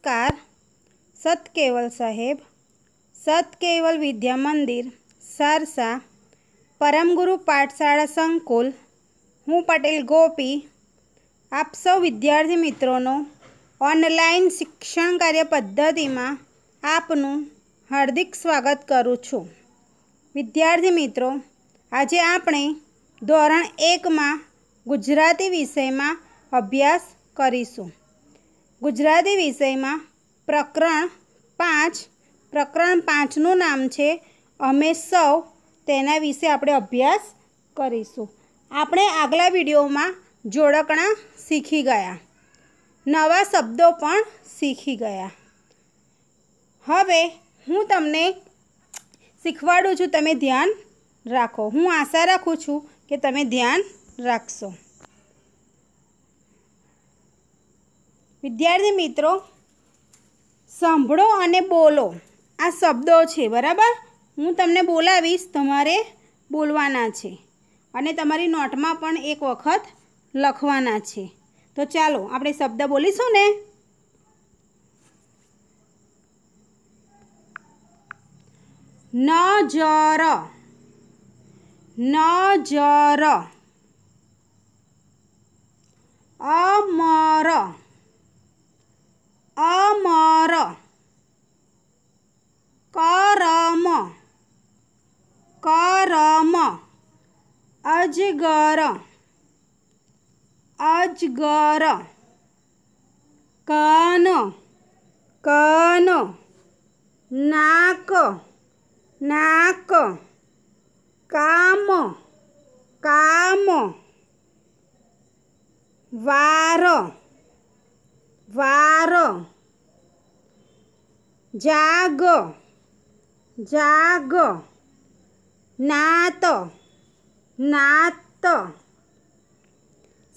નમસ્કાર કેવલ સાહેબ સતકેવલ વિદ્યા મંદિર સારસા પરમગુરુ પાઠશાળા સંકુલ હું પટેલ ગોપી આપ સૌ વિદ્યાર્થી મિત્રોનો ઓનલાઈન શિક્ષણ કાર્ય પદ્ધતિમાં આપનું હાર્દિક સ્વાગત કરું છું વિદ્યાર્થી મિત્રો આજે આપણે ધોરણ એકમાં ગુજરાતી વિષયમાં અભ્યાસ કરીશું ગુજરાતી વિષયમાં પ્રકરણ પાંચ પ્રકરણ પાંચનું નામ છે અમે સૌ તેના વિશે આપણે અભ્યાસ કરીશું આપણે આગલા વિડીયોમાં જોડકણા શીખી ગયા નવા શબ્દો પણ શીખી ગયા હવે હું તમને શીખવાડું છું તમે ધ્યાન રાખો હું આશા રાખું છું કે તમે ધ્યાન રાખશો વિદ્યાર્થી મિત્રો સાંભળો અને બોલો આ શબ્દો છે બરાબર હું તમને બોલાવીશ તમારે બોલવાના છે અને તમારી નોટમાં પણ એક વખત લખવાના છે તો ચાલો આપણે શબ્દ બોલીશું ને નજર નજર અમર અમર કરમ કરમ અજગર અજગર કાન કાન નાક નાક કામ કામ વાર વાર જાગ જાગ નાત નાત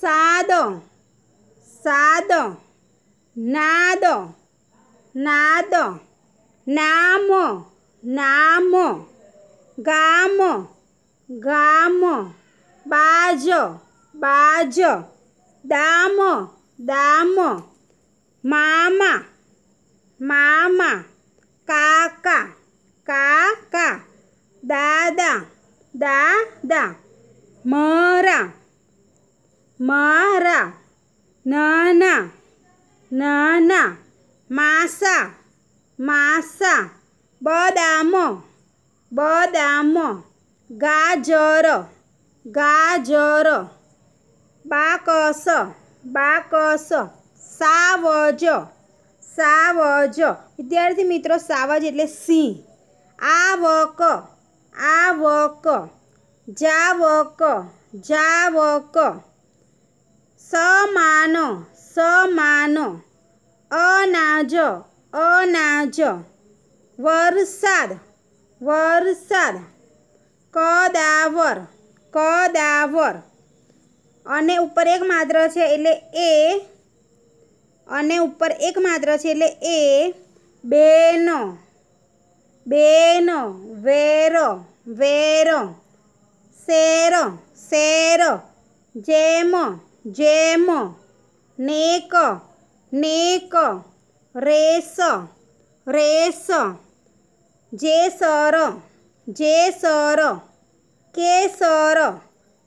સાદ સાદ નાદ નાદ નામ નામ ગામ ગામ બાજ બાજ દામ દામ મામા મામા કાકા કાકા દાદા દાદા મારા મારા નાના નાના માસા માસા બદામો બદામો ગાજર ગાજર બાકસ બાકસ સાવજ સાવજ વિદ્યાર્થી મિત્રો સાવજ એટલે સિંહ આવક આવક જાવક જાવક સમાન સમાન અનાજ અનાજ વરસાદ વરસાદ કદાવર કદાવર અને ઉપર એક માત્ર છે એટલે એ અને ઉપર એક માત્ર છે એટલે એ બેનો બેનો વેર વેર શેર શેર જેમ જેમ નેક નેક રેસ રેસ જેસર જેસર કેસર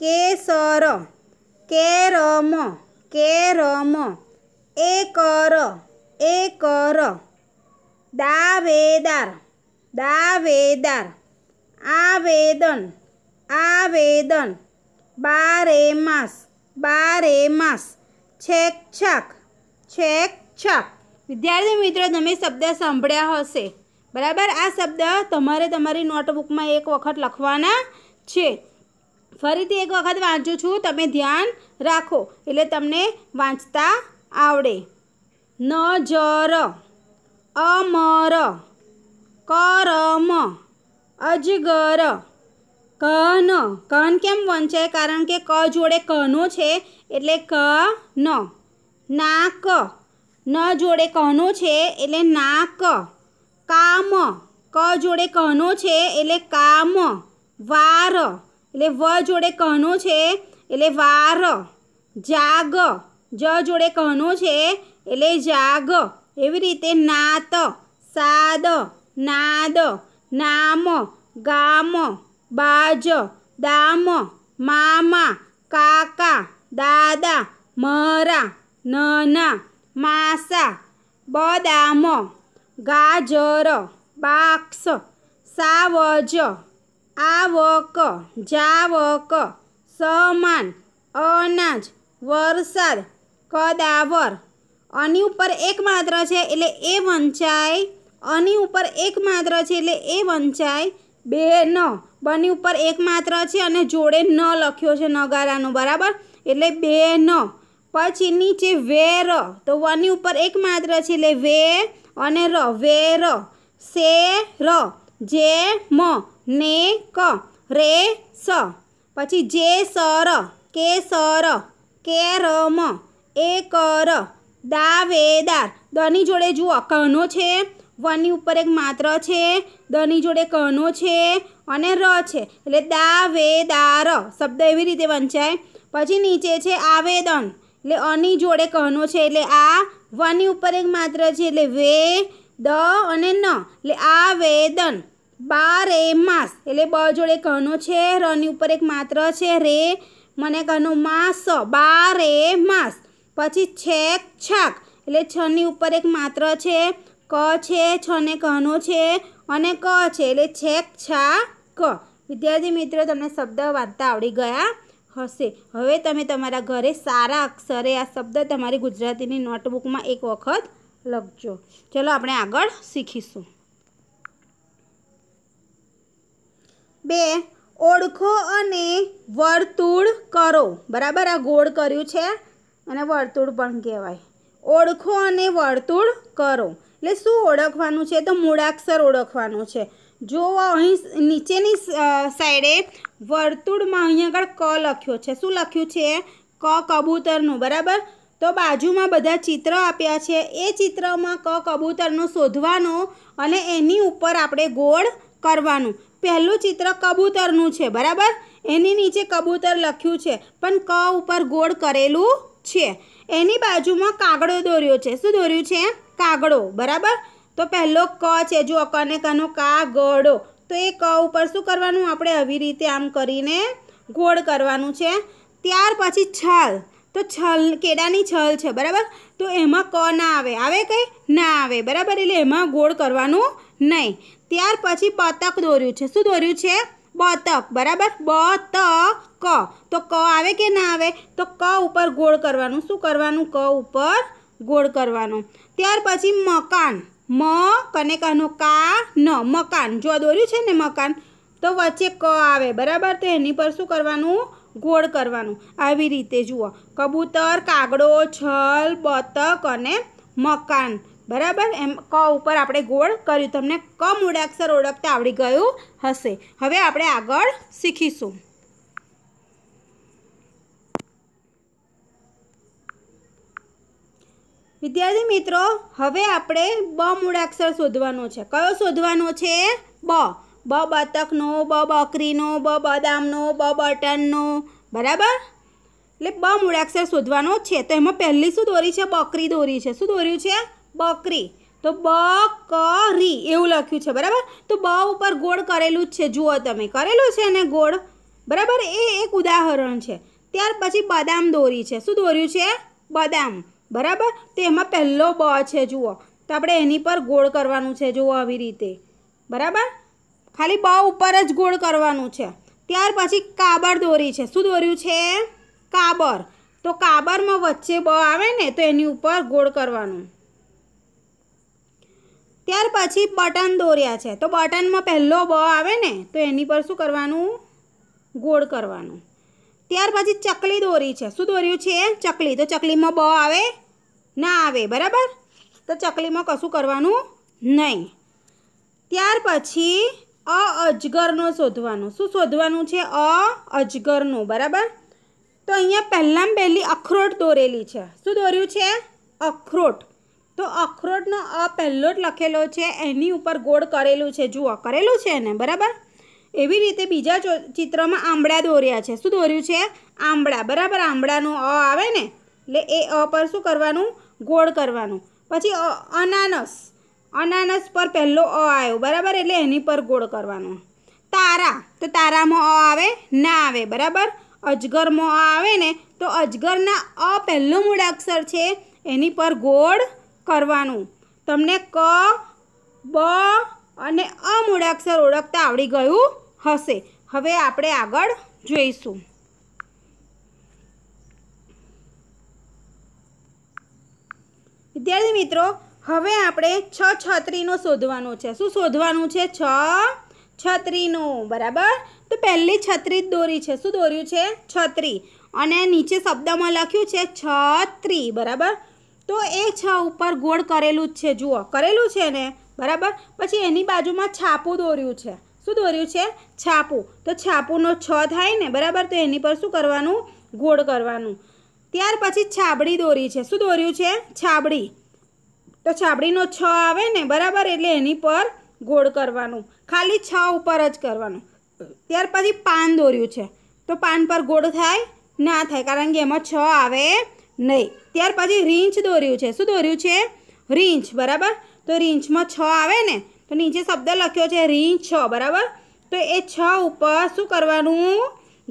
કેસર કેરમ કેરમ એ કર એકર એકર દાવેદાર દાવેદાર આવેદન આવેદન બારે માસ બારે માસ છેક છાક છેક છાક વિદ્યાર્થી મિત્રો તમે શબ્દ સાંભળ્યા હશે બરાબર આ શબ્દ તમારે તમારી નોટબુકમાં એક વખત લખવાના છે ફરીથી એક વખત વાંચું છું તમે ધ્યાન રાખો એટલે તમને વાંચતા આવડે નજર અમર કરમ અજગર કન કન કેમ વંચાય કારણ કે ક જોડે કનો છે એટલે ક ન નાક ન જોડે કનો છે એટલે નાક કામ ક જોડે કનો છે એટલે કામ વાર એટલે વ જોડે કનો છે એટલે વાર જાગ જ જોડે કહનું છે એટલે જાગ એવી રીતે નાત સાદ નાદ નામ ગામ બાજ દામ મામા કાકા દાદા મરા નાના માસા બદામ ગાજર બાક્ષ સાવજ આવક જાવક સમાન અનાજ વરસાદ કદાવર અની ઉપર એક માત્ર છે એટલે એ વંચાય અની ઉપર એક માત્ર છે એટલે એ વંચાય બે ન બની ઉપર એક માત્ર છે અને જોડે ન લખ્યો છે નગારાનો બરાબર એટલે બે ન પછી નીચે વેર તો વની ઉપર એક માત્ર છે એટલે વે અને ર વેર સે ર જે મ ને ક રે સ પછી જે સર કે સર કે રમ એકર દાવેદાર દની જોડે જુઓ કનો છે વનની ઉપર એક માત્ર છે દની જોડે કનો છે અને ર છે એટલે દાવેદાર શબ્દ એવી રીતે વંચાય પછી નીચે છે આવેદન એટલે અની જોડે કહનો છે એટલે આ વનની ઉપર એક માત્ર છે એટલે વે દ અને ન એટલે આવેદન બાર એ માસ એટલે બ જોડે કહનો છે રની ઉપર એક માત્ર છે રે મને કહનો માસ બાર એ માસ પછી છેક છાક એટલે છની ઉપર એક માત્ર છે ક છે છને કનો છે અને ક છે એટલે છેક છા ક વિદ્યાર્થી મિત્રો તમને શબ્દ વાંચતા આવડી ગયા હશે હવે તમે તમારા ઘરે સારા અક્ષરે આ શબ્દ તમારી ગુજરાતીની નોટબુકમાં એક વખત લખજો ચલો આપણે આગળ શીખીશું બે ઓળખો અને વર્તુળ કરો બરાબર આ ગોળ કર્યું છે અને વર્તુળ પણ કહેવાય ઓળખો અને વર્તુળ કરો એટલે શું ઓળખવાનું છે તો મૂળાક્ષર ઓળખવાનું છે જો અહીં નીચેની સાઈડે વર્તુળમાં અહીં આગળ ક લખ્યો છે શું લખ્યું છે ક કબૂતરનું બરાબર તો બાજુમાં બધા ચિત્ર આપ્યા છે એ ચિત્રમાં ક કબૂતરનું શોધવાનો અને એની ઉપર આપણે ગોળ કરવાનું પહેલું ચિત્ર કબૂતરનું છે બરાબર એની નીચે કબૂતર લખ્યું છે પણ ક ઉપર ગોળ કરેલું છે એની બાજુમાં કાગડો દોર્યો છે શું દોર્યું છે કાગડો બરાબર તો પહેલો ક છે જો અકને કનો કાગડો તો એ ક ઉપર શું કરવાનું આપણે આવી રીતે આમ કરીને ગોળ કરવાનું છે ત્યાર પછી છલ તો છલ કેડાની છલ છે બરાબર તો એમાં ક ના આવે આવે કંઈ ના આવે બરાબર એટલે એમાં ગોળ કરવાનું નહીં ત્યાર પછી પતક દોર્યું છે શું દોર્યું છે બતક બરાબર બ ત ક તો ક આવે કે ના આવે તો ક ઉપર ગોળ કરવાનું શું કરવાનું ક ઉપર ગોળ કરવાનું ત્યાર પછી મકાન મ કને કાનો કા ન મકાન જો દોર્યું છે ને મકાન તો વચ્ચે ક આવે બરાબર તો એની પર શું કરવાનું ગોળ કરવાનું આવી રીતે જુઓ કબૂતર કાગડો છલ બતક અને મકાન બરાબર એમ ક ઉપર આપણે ગોળ કર્યું તમને ક મૂળાક્ષર ઓળખતા આવડી ગયું હશે હવે આપણે આગળ શીખીશું વિદ્યાર્થી મિત્રો હવે આપણે બ મૂળાક્ષર શોધવાનો છે કયો શોધવાનો છે બ બ બતકનો બ બકરીનો બ બદામનો બ બટનનો બરાબર એટલે બ મૂળાક્ષર શોધવાનો છે તો એમાં પહેલી શું દોરી છે બકરી દોરી છે શું દોર્યું છે બકરી તો રી એવું લખ્યું છે બરાબર તો બ ઉપર ગોળ કરેલું જ છે જુઓ તમે કરેલું છે ને ગોળ બરાબર એ એક ઉદાહરણ છે ત્યાર પછી બદામ દોરી છે શું દોર્યું છે બદામ બરાબર તો એમાં પહેલો બ છે જુઓ તો આપણે એની પર ગોળ કરવાનું છે જુઓ આવી રીતે બરાબર ખાલી બ ઉપર જ ગોળ કરવાનું છે ત્યાર પછી કાબર દોરી છે શું દોર્યું છે કાબર તો કાબરમાં વચ્ચે બ આવે ને તો એની ઉપર ગોળ કરવાનું ત્યાર પછી બટન દોર્યા છે તો બટનમાં પહેલો બ આવે ને તો એની પર શું કરવાનું ગોળ કરવાનું ત્યાર પછી ચકલી દોરી છે શું દોર્યું છે ચકલી તો ચકલીમાં બ આવે ના આવે બરાબર તો ચકલીમાં કશું કરવાનું નહીં ત્યાર પછી અ અજગરનો શોધવાનું શું શોધવાનું છે અ અજગરનું બરાબર તો અહીંયા પહેલાં પહેલી અખરોટ દોરેલી છે શું દોર્યું છે અખરોટ તો અખરોટનો અ પહેલો જ લખેલો છે એની ઉપર ગોળ કરેલું છે જુઓ કરેલું છે ને બરાબર એવી રીતે બીજા ચિત્રમાં આંબળા દોર્યા છે શું દોર્યું છે આંબળા બરાબર આંબળાનું અ આવે ને એટલે એ અ પર શું કરવાનું ગોળ કરવાનું પછી અનાનસ અનાનસ પર પહેલો અ આવ્યો બરાબર એટલે એની પર ગોળ કરવાનું તારા તો તારામાં અ આવે ના આવે બરાબર અજગરમાં અ આવે ને તો અજગરના અ પહેલો મૂળાક્ષર છે એની પર ગોળ કરવાનું તમને ક બ અને અ મૂળાક્ષર ઓળખતા આવડી ગયું હશે હવે આપણે આગળ જોઈશું વિદ્યાર્થી મિત્રો હવે આપણે છ છત્રીનો શોધવાનું છે શું શોધવાનું છે છ છત્રીનો બરાબર તો પહેલી છત્રી જ દોરી છે શું દોર્યું છે છત્રી અને નીચે શબ્દમાં લખ્યું છે છત્રી બરાબર તો એ છ ઉપર ગોળ કરેલું જ છે જુઓ કરેલું છે ને બરાબર પછી એની બાજુમાં છાપું દોર્યું છે શું દોર્યું છે છાપું તો છાપુંનો છ થાય ને બરાબર તો એની પર શું કરવાનું ગોળ કરવાનું ત્યાર પછી છાબડી દોરી છે શું દોર્યું છે છાબડી તો છાબડીનો છ આવે ને બરાબર એટલે એની પર ગોળ કરવાનું ખાલી છ ઉપર જ કરવાનું ત્યાર પછી પાન દોર્યું છે તો પાન પર ગોળ થાય ના થાય કારણ કે એમાં છ આવે નહીં ત્યાર પછી રીંછ દોર્યું છે શું દોર્યું છે રીંછ બરાબર તો રીંછમાં છ આવે ને તો નીચે શબ્દ લખ્યો છે રીંછ છ બરાબર તો એ છ ઉપર શું કરવાનું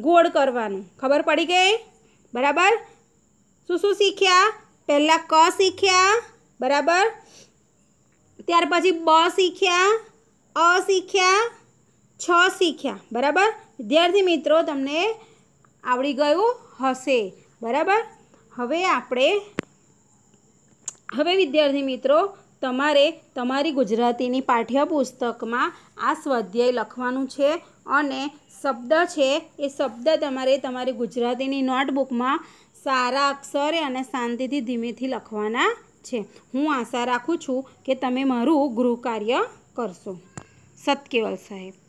ગોળ કરવાનું ખબર પડી ગઈ બરાબર શું શું શીખ્યા પહેલાં ક શીખ્યા બરાબર ત્યાર પછી બ શીખ્યા અ શીખ્યા છ શીખ્યા બરાબર વિદ્યાર્થી મિત્રો તમને આવડી ગયું હશે બરાબર હવે આપણે હવે વિદ્યાર્થી મિત્રો તમારે તમારી ગુજરાતીની પાઠ્યપુસ્તકમાં આ સ્વાધ્યાય લખવાનું છે અને શબ્દ છે એ શબ્દ તમારે તમારી ગુજરાતીની નોટબુકમાં સારા અક્ષરે અને શાંતિથી ધીમેથી લખવાના છે હું આશા રાખું છું કે તમે મારું ગૃહ કાર્ય કરશો સત સતકેવલ સાહેબ